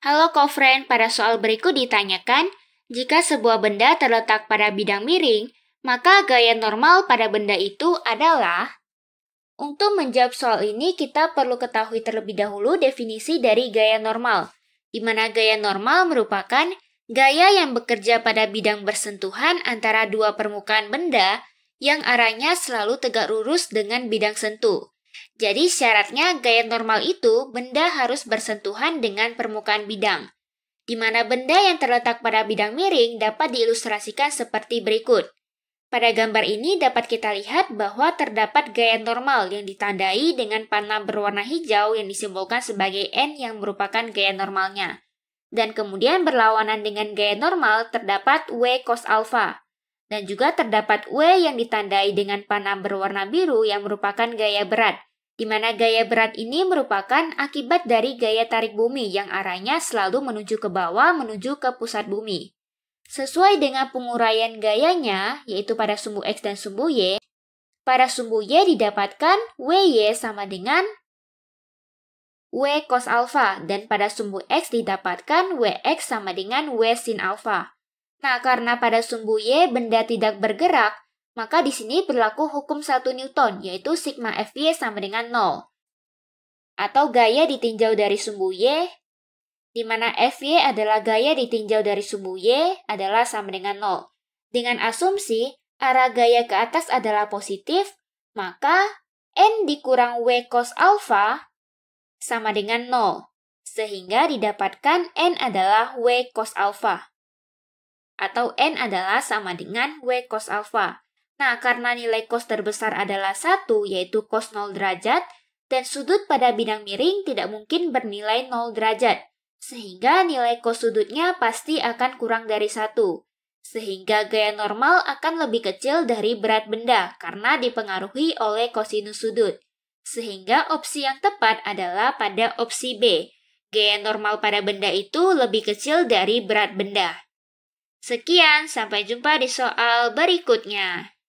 Halo friend, pada soal berikut ditanyakan, jika sebuah benda terletak pada bidang miring, maka gaya normal pada benda itu adalah Untuk menjawab soal ini, kita perlu ketahui terlebih dahulu definisi dari gaya normal, di mana gaya normal merupakan gaya yang bekerja pada bidang bersentuhan antara dua permukaan benda yang arahnya selalu tegak lurus dengan bidang sentuh. Jadi syaratnya gaya normal itu benda harus bersentuhan dengan permukaan bidang, di mana benda yang terletak pada bidang miring dapat diilustrasikan seperti berikut. Pada gambar ini dapat kita lihat bahwa terdapat gaya normal yang ditandai dengan panah berwarna hijau yang disimbolkan sebagai N yang merupakan gaya normalnya. Dan kemudian berlawanan dengan gaya normal terdapat W cos alpha, dan juga terdapat W yang ditandai dengan panah berwarna biru yang merupakan gaya berat, di mana gaya berat ini merupakan akibat dari gaya tarik bumi yang arahnya selalu menuju ke bawah menuju ke pusat bumi. Sesuai dengan penguraian gayanya, yaitu pada sumbu X dan sumbu Y, pada sumbu Y didapatkan WY sama dengan W cos alpha dan pada sumbu X didapatkan WX sama dengan W sin alpha. Nah, karena pada sumbu Y benda tidak bergerak, maka di sini berlaku hukum 1 Newton, yaitu sigma Fy sama dengan 0. Atau gaya ditinjau dari sumbu Y, di mana Fy adalah gaya ditinjau dari sumbu Y adalah sama dengan 0. Dengan asumsi arah gaya ke atas adalah positif, maka N dikurang W cos alpha sama dengan 0, sehingga didapatkan N adalah W cos alpha atau N adalah sama dengan W cos alpha. Nah, karena nilai cos terbesar adalah 1, yaitu cos 0 derajat, dan sudut pada bidang miring tidak mungkin bernilai 0 derajat, sehingga nilai cos sudutnya pasti akan kurang dari 1. Sehingga gaya normal akan lebih kecil dari berat benda karena dipengaruhi oleh kosinus sudut. Sehingga opsi yang tepat adalah pada opsi B. Gaya normal pada benda itu lebih kecil dari berat benda. Sekian, sampai jumpa di soal berikutnya.